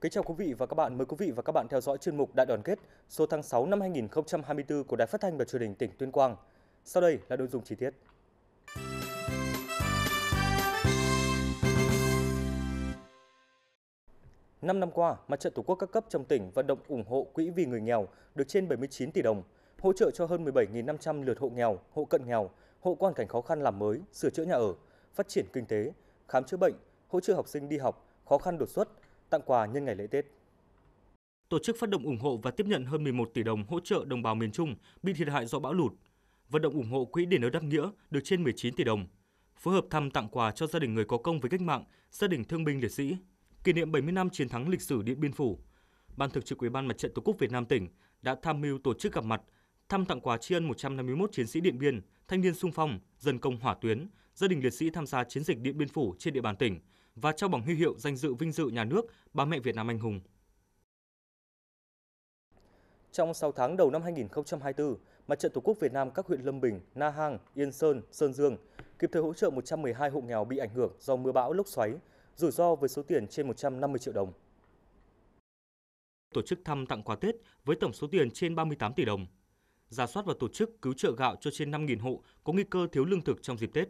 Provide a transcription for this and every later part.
Kính chào quý vị và các bạn, mời quý vị và các bạn theo dõi chuyên mục Đại đoàn kết số tháng 6 năm 2024 của Đài Phát thanh và Truyền hình tỉnh Tuyên Quang. Sau đây là nội dung chi tiết. Năm năm qua, Mặt trận Tổ quốc các cấp trong tỉnh vận động ủng hộ quỹ vì người nghèo được trên 79 tỷ đồng, hỗ trợ cho hơn 17.500 lượt hộ nghèo, hộ cận nghèo, hộ quan cảnh khó khăn làm mới, sửa chữa nhà ở, phát triển kinh tế, khám chữa bệnh, hỗ trợ học sinh đi học, khó khăn đột xuất, tặng quà nhân ngày lễ Tết. Tổ chức phát động ủng hộ và tiếp nhận hơn 11 tỷ đồng hỗ trợ đồng bào miền Trung bị thiệt hại do bão lụt. Vận động ủng hộ quỹ đền ơn đáp nghĩa được trên 19 tỷ đồng. Phối hợp thăm tặng quà cho gia đình người có công với cách mạng, gia đình thương binh liệt sĩ, kỷ niệm 70 năm chiến thắng lịch sử Điện Biên Phủ. Ban Thường trực Ủy ban Mặt trận Tổ quốc Việt Nam tỉnh đã tham mưu tổ chức gặp mặt, thăm tặng quà tri ân 151 chiến sĩ Điện Biên, thanh niên sung phong, dân công hỏa tuyến, gia đình liệt sĩ tham gia chiến dịch Điện Biên Phủ trên địa bàn tỉnh – và trao bằng huy hiệu danh dự vinh dự nhà nước bà mẹ Việt Nam anh hùng. Trong 6 tháng đầu năm 2024, Mặt trận Tổ quốc Việt Nam các huyện Lâm Bình, Na Hàng, Yên Sơn, Sơn Dương kịp thời hỗ trợ 112 hộ nghèo bị ảnh hưởng do mưa bão lốc xoáy, rủi ro với số tiền trên 150 triệu đồng. Tổ chức thăm tặng quà Tết với tổng số tiền trên 38 tỷ đồng. Giả soát và tổ chức cứu trợ gạo cho trên 5.000 hộ có nguy cơ thiếu lương thực trong dịp Tết.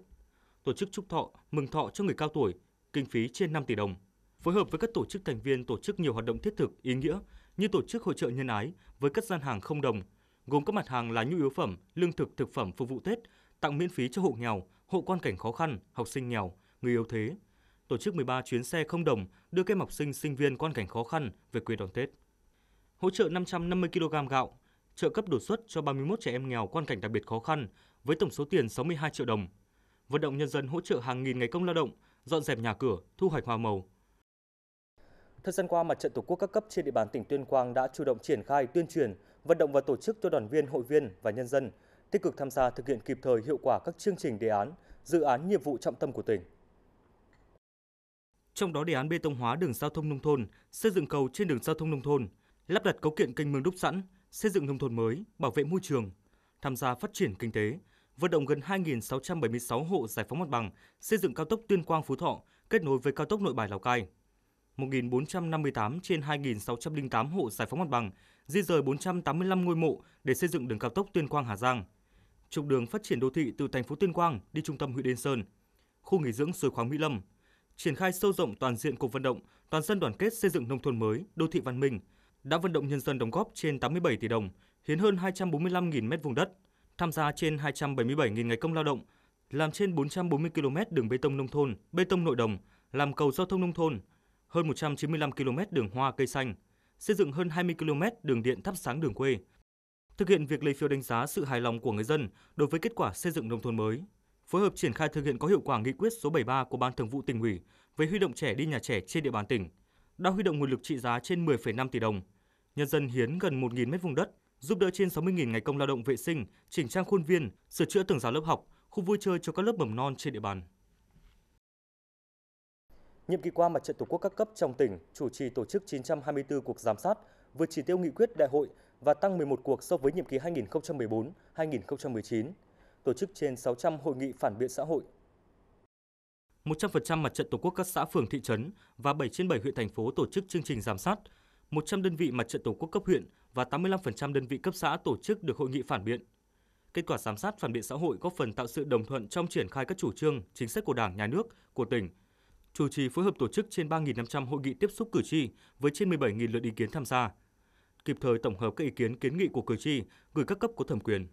Tổ chức chúc thọ, mừng thọ cho người cao tuổi, kinh phí trên 5 tỷ đồng. Phối hợp với các tổ chức thành viên tổ chức nhiều hoạt động thiết thực, ý nghĩa như tổ chức hội trợ nhân ái với các gian hàng không đồng, gồm các mặt hàng là nhu yếu phẩm, lương thực, thực phẩm phục vụ Tết, tặng miễn phí cho hộ nghèo, hộ quan cảnh khó khăn, học sinh nghèo, người yếu thế. Tổ chức 13 chuyến xe không đồng đưa các em học sinh, sinh viên quan cảnh khó khăn về quê đón Tết. Hỗ trợ 550 kg gạo, trợ cấp đột xuất cho 31 trẻ em nghèo quan cảnh đặc biệt khó khăn với tổng số tiền 62 triệu đồng. Vận động nhân dân hỗ trợ hàng nghìn ngày công lao động dọn dẹp nhà cửa, thu hoạch hoa màu. Thời gian qua, Mặt trận Tổ quốc các cấp trên địa bàn tỉnh Tuyên Quang đã chủ động triển khai tuyên truyền, vận động và tổ chức cho đoàn viên, hội viên và nhân dân tích cực tham gia thực hiện kịp thời hiệu quả các chương trình đề án, dự án nhiệm vụ trọng tâm của tỉnh. Trong đó đề án bê tông hóa đường giao thông nông thôn, xây dựng cầu trên đường giao thông nông thôn, lắp đặt cấu kiện kênh mương đúc sẵn, xây dựng nông thôn mới, bảo vệ môi trường, tham gia phát triển kinh tế, vận động gần 2.676 hộ giải phóng mặt bằng, xây dựng cao tốc Tuyên Quang Phú Thọ kết nối với cao tốc Nội Bài Lào Cai. 1.458 trên 2.608 hộ giải phóng mặt bằng, di rời 485 ngôi mộ để xây dựng đường cao tốc Tuyên Quang Hà Giang. Trục đường phát triển đô thị từ thành phố Tuyên Quang đi trung tâm huyện Yên Sơn, khu nghỉ dưỡng suối khoáng Mỹ Lâm, triển khai sâu rộng toàn diện cuộc vận động toàn dân đoàn kết xây dựng nông thôn mới, đô thị văn minh, đã vận động nhân dân đóng góp trên 87 tỷ đồng, hiến hơn 245.000 m vùng đất, tham gia trên 277.000 ngày công lao động, làm trên 440 km đường bê tông nông thôn, bê tông nội đồng, làm cầu giao thông nông thôn, hơn 195 km đường hoa cây xanh, xây dựng hơn 20 km đường điện thắp sáng đường quê. Thực hiện việc lấy phiếu đánh giá sự hài lòng của người dân đối với kết quả xây dựng nông thôn mới, phối hợp triển khai thực hiện có hiệu quả nghị quyết số 73 của Ban Thường vụ tỉnh ủy về huy động trẻ đi nhà trẻ trên địa bàn tỉnh, đã huy động nguồn lực trị giá trên 10,5 tỷ đồng. Nhân dân hiến gần 1.000 mét vùng đất, giúp đỡ trên 60.000 ngày công lao động vệ sinh, chỉnh trang khuôn viên, sửa chữa tường rào lớp học, khu vui chơi cho các lớp mầm non trên địa bàn. Nhiệm kỳ qua, Mặt trận Tổ quốc các cấp trong tỉnh chủ trì tổ chức 924 cuộc giám sát, vượt chỉ tiêu nghị quyết đại hội và tăng 11 cuộc so với nhiệm kỳ 2014-2019, tổ chức trên 600 hội nghị phản biện xã hội. 100% mặt trận Tổ quốc các xã phường thị trấn và 7 trên 7 huyện thành phố tổ chức chương trình giám sát, 100 đơn vị mặt trận Tổ quốc cấp huyện và 85% đơn vị cấp xã tổ chức được hội nghị phản biện. Kết quả giám sát phản biện xã hội góp phần tạo sự đồng thuận trong triển khai các chủ trương, chính sách của Đảng, Nhà nước, của tỉnh. Chủ trì phối hợp tổ chức trên 3.500 hội nghị tiếp xúc cử tri với trên 17.000 lượt ý kiến tham gia. Kịp thời tổng hợp các ý kiến kiến nghị của cử tri, gửi các cấp có thẩm quyền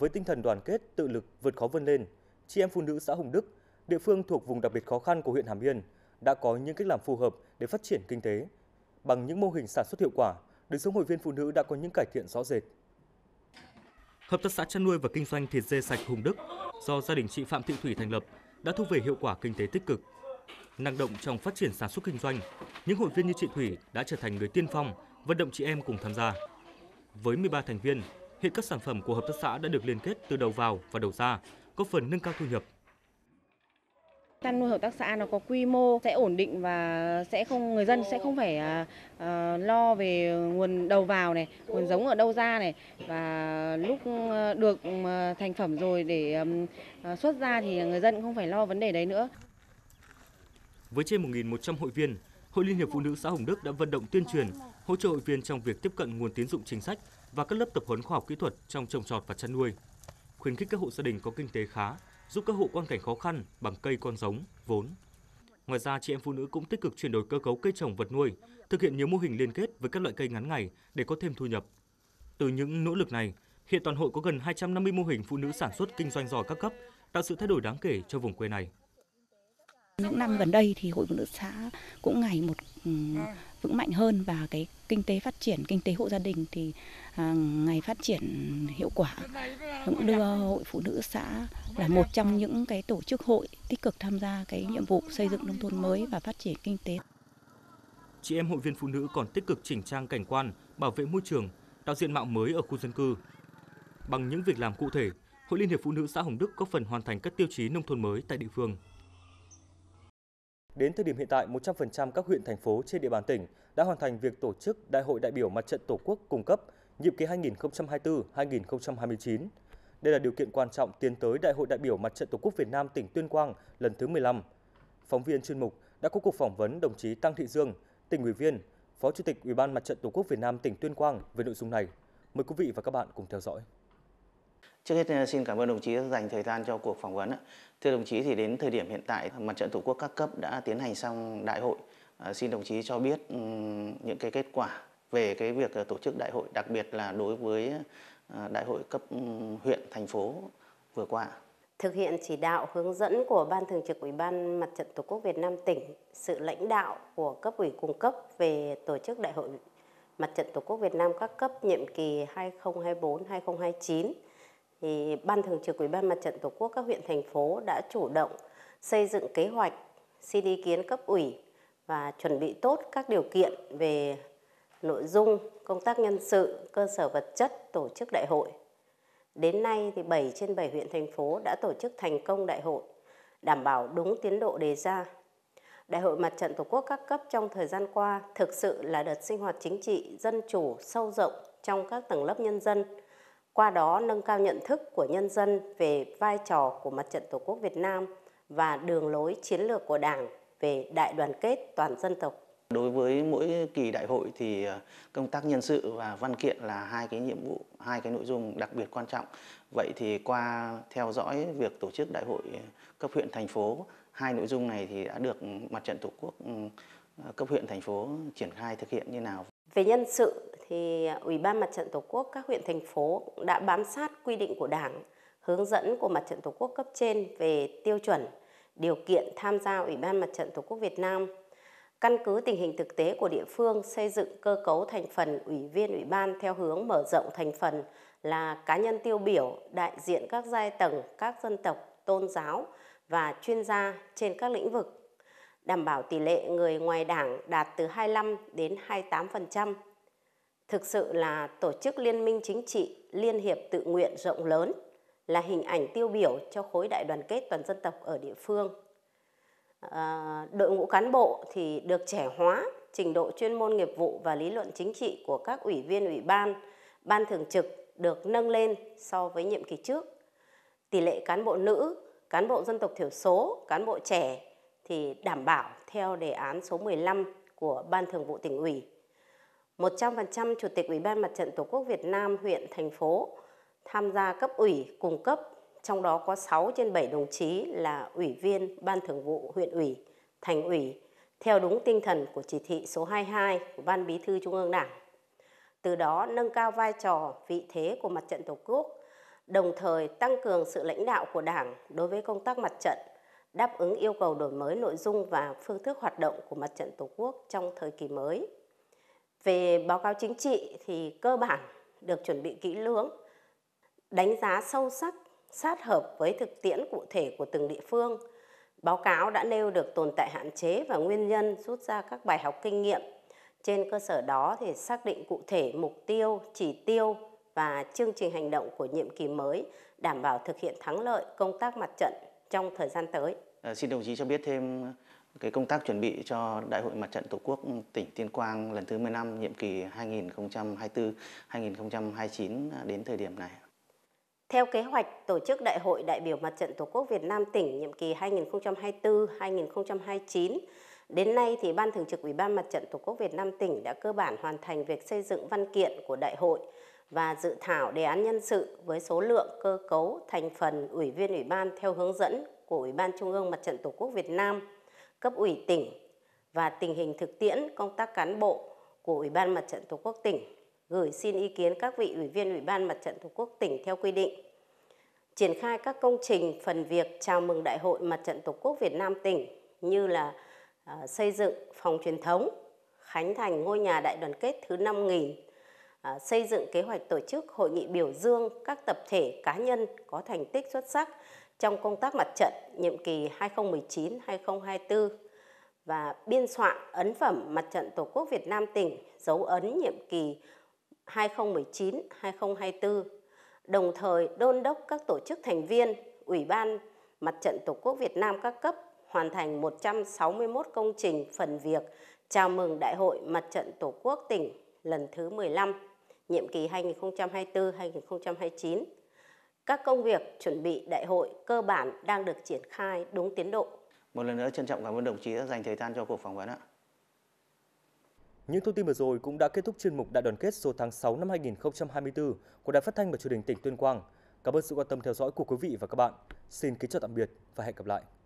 với tinh thần đoàn kết, tự lực, vượt khó vươn lên, chị em phụ nữ xã Hồng Đức, địa phương thuộc vùng đặc biệt khó khăn của huyện Hàm Yên, đã có những cách làm phù hợp để phát triển kinh tế. Bằng những mô hình sản xuất hiệu quả, đời sống hội viên phụ nữ đã có những cải thiện rõ rệt. Hợp tác xã chăn nuôi và kinh doanh thịt dê sạch Hùng Đức do gia đình chị Phạm Thị Thủy thành lập đã thu về hiệu quả kinh tế tích cực. Năng động trong phát triển sản xuất kinh doanh, những hội viên như chị Thủy đã trở thành người tiên phong vận động chị em cùng tham gia. Với 13 thành viên, Hiện các sản phẩm của hợp tác xã đã được liên kết từ đầu vào và đầu ra, góp phần nâng cao thu nhập chăn nuôi hợp tác xã nó có quy mô sẽ ổn định và sẽ không người dân sẽ không phải à, à lo về nguồn đầu vào này nguồn giống ở đâu ra này và lúc ờ, được ờ, thành phẩm rồi để à, xuất ra thì người dân không phải lo vấn đề đấy nữa với trên 1.100 hội viên Hội Liên hiệp Phụ nữ xã Hồng Đức đã vận động tuyên truyền, hỗ trợ hội viên trong việc tiếp cận nguồn tín dụng chính sách và các lớp tập huấn khoa học kỹ thuật trong trồng trọt và chăn nuôi. Khuyến khích các hộ gia đình có kinh tế khá, giúp các hộ quan cảnh khó khăn bằng cây con giống, vốn. Ngoài ra, chị em phụ nữ cũng tích cực chuyển đổi cơ cấu cây trồng vật nuôi, thực hiện nhiều mô hình liên kết với các loại cây ngắn ngày để có thêm thu nhập. Từ những nỗ lực này, hiện toàn hội có gần 250 mô hình phụ nữ sản xuất kinh doanh giỏi các cấp, tạo sự thay đổi đáng kể cho vùng quê này. Những năm gần đây thì hội phụ nữ xã cũng ngày một Ừ, ừ. vững mạnh hơn và cái kinh tế phát triển kinh tế hộ gia đình thì à, ngày phát triển hiệu quả cũng đưa hội phụ nữ xã là một trong những cái tổ chức hội tích cực tham gia cái nhiệm vụ xây dựng nông thôn mới và phát triển kinh tế chị em hội viên phụ nữ còn tích cực chỉnh trang cảnh quan bảo vệ môi trường tạo diện mạo mới ở khu dân cư bằng những việc làm cụ thể Hội Liên hiệp Phụ nữ xã Hồng Đức có phần hoàn thành các tiêu chí nông thôn mới tại địa phương. Đến thời điểm hiện tại, 100% các huyện thành phố trên địa bàn tỉnh đã hoàn thành việc tổ chức Đại hội đại biểu Mặt trận Tổ quốc cung cấp nhiệm kỳ 2024-2029. Đây là điều kiện quan trọng tiến tới Đại hội đại biểu Mặt trận Tổ quốc Việt Nam tỉnh Tuyên Quang lần thứ 15. Phóng viên chuyên mục đã có cuộc phỏng vấn đồng chí Tăng Thị Dương, tỉnh ủy viên, Phó Chủ tịch Ủy ban Mặt trận Tổ quốc Việt Nam tỉnh Tuyên Quang về nội dung này. Mời quý vị và các bạn cùng theo dõi. Trước hết ờ, xin cảm ơn đồng chí dành thời gian cho cuộc phỏng vấn. Thưa đồng chí thì đến thời điểm hiện tại ờ, mặt trận tổ quốc các cấp đã tiến hành xong đại hội. Ờ, xin đồng chí cho biết những cái kết quả về cái việc tổ chức đại hội đặc biệt là đối với đại hội cấp huyện thành phố vừa qua. Thực hiện chỉ đạo hướng dẫn của Ban Thường trực Ủy ban Mặt trận Tổ quốc Việt Nam tỉnh, sự lãnh đạo của cấp ủy cung cấp về tổ chức đại hội Mặt trận Tổ quốc Việt Nam các cấp nhiệm kỳ 2024-2029 thì ban thường trực ủy ban mặt trận tổ quốc các huyện thành phố đã chủ động xây dựng kế hoạch xin ý kiến cấp ủy và chuẩn bị tốt các điều kiện về nội dung, công tác nhân sự, cơ sở vật chất tổ chức đại hội. Đến nay thì 7 trên 7 huyện thành phố đã tổ chức thành công đại hội, đảm bảo đúng tiến độ đề ra. Đại hội mặt trận Tổ quốc các cấp trong thời gian qua thực sự là đợt sinh hoạt chính trị dân chủ sâu rộng trong các tầng lớp nhân dân qua đó nâng cao nhận thức của nhân dân về vai trò của Mặt trận Tổ quốc Việt Nam và đường lối chiến lược của Đảng về đại đoàn kết toàn dân tộc. Đối với mỗi kỳ đại hội thì ờ, công tác nhân sự và văn kiện là hai cái nhiệm vụ, hai cái nội dung đặc biệt quan trọng. Vậy thì qua theo dõi việc tổ chức đại hội cấp huyện thành phố, hai nội dung này thì đã được mặt trận Tổ quốc ừ, ờ, cấp huyện thành phố triển khai thực hiện như nào? Về nhân sự thì à, Ủy ban Mặt trận Tổ quốc các huyện thành phố đã bám sát quy định của Đảng, hướng dẫn của Mặt trận Tổ quốc cấp trên về tiêu chuẩn, điều kiện tham gia Ủy ban Mặt trận Tổ quốc Việt Nam. Căn cứ tình hình thực tế của địa phương xây dựng cơ cấu thành phần ủy viên ủy ban theo hướng mở rộng thành phần là cá nhân tiêu biểu đại diện các giai tầng, các dân tộc, tôn giáo và chuyên gia trên các lĩnh vực đảm bảo tỷ lệ người ngoài đảng đạt từ 25 đến 28% thực sự là tổ chức liên minh chính trị liên hiệp tự nguyện rộng lớn là hình ảnh tiêu biểu cho khối đại đoàn kết toàn dân tộc ở địa phương. À, đội ngũ cán bộ thì được trẻ hóa trình độ chuyên môn nghiệp vụ và lý luận chính trị của các ủy viên ủy ban, ban thường trực được nâng lên so với nhiệm kỳ trước. Tỷ lệ cán bộ nữ, cán bộ dân tộc thiểu số, cán bộ trẻ thì đảm bảo theo đề án số 15 của Ban Thường vụ tỉnh ủy 100% Chủ tịch Ủy ban Mặt trận Tổ quốc Việt Nam huyện, thành phố tham gia cấp ủy cùng cấp, trong đó có 6 trên 7 đồng chí là ủy viên Ban Thường vụ huyện ủy, thành ủy, theo đúng tinh thần của chỉ thị số 22 của Ban Bí thư Trung ương Đảng. Từ đó nâng cao vai trò, vị thế của Mặt trận Tổ quốc, đồng thời tăng cường sự lãnh đạo của Đảng đối với công tác mặt trận, đáp ứng yêu cầu đổi mới nội dung và phương thức hoạt động của Mặt trận Tổ quốc trong thời kỳ mới. Về báo cáo chính trị thì cơ bản được chuẩn bị kỹ lưỡng, đánh giá sâu sắc, sát hợp với thực tiễn cụ thể của từng địa phương. Báo cáo đã nêu được tồn tại hạn chế và nguyên nhân rút ra các bài học kinh nghiệm. Trên cơ sở đó thì xác định cụ thể mục tiêu, chỉ tiêu và chương trình hành động của nhiệm kỳ mới đảm bảo thực hiện thắng lợi công tác mặt trận trong thời gian tới. À, xin đồng chí cho biết thêm cái công tác chuẩn bị cho Đại hội Mặt trận Tổ quốc tỉnh Tuyên Quang lần thứ 15 nhiệm kỳ 2024-2029 đến thời điểm này. Theo kế hoạch tổ chức Đại hội đại biểu Mặt trận Tổ quốc Việt Nam tỉnh nhiệm kỳ 2024-2029, đến nay thì Ban Thường trực Ủy ban Mặt trận Tổ quốc Việt Nam tỉnh đã cơ bản hoàn thành việc xây dựng văn kiện của đại hội và dự thảo đề án nhân sự với số lượng cơ cấu thành phần ủy viên ủy ban theo hướng dẫn của Ủy ban Trung ương Mặt trận Tổ quốc Việt Nam cấp ủy tỉnh và tình hình thực tiễn công tác cán bộ của Ủy ban Mặt trận Tổ quốc tỉnh gửi xin ý kiến các vị ủy viên Ủy ban Mặt trận Tổ quốc tỉnh theo quy định. Triển khai các công trình phần việc chào mừng Đại hội Mặt trận Tổ quốc Việt Nam tỉnh như là à, xây dựng phòng truyền thống, khánh thành ngôi nhà đại đoàn kết thứ 5.000, à, xây dựng kế hoạch tổ chức hội nghị biểu dương các tập thể cá nhân có thành tích xuất sắc trong công tác mặt trận nhiệm kỳ 2019-2024 và biên soạn ấn phẩm Mặt trận Tổ quốc Việt Nam tỉnh dấu ấn nhiệm kỳ 2019-2024, đồng thời đôn đốc các tổ chức thành viên, Ủy ban Mặt trận Tổ quốc Việt Nam các cấp hoàn thành 161 công trình phần việc chào mừng Đại hội Mặt trận Tổ quốc tỉnh lần thứ 15, nhiệm kỳ 2024-2029 các công việc chuẩn bị đại hội cơ bản đang được triển khai đúng tiến độ. Một lần nữa trân trọng cảm ơn đồng chí đã dành thời gian cho cuộc phỏng vấn ạ. Những thông tin vừa rồi cũng đã kết thúc chuyên mục Đại đoàn kết số tháng 6 năm 2024 của Đài Phát thanh và Truyền hình tỉnh Tuyên Quang. Cảm ơn sự quan tâm theo dõi của quý vị và các bạn. Xin kính chào tạm biệt và hẹn gặp lại.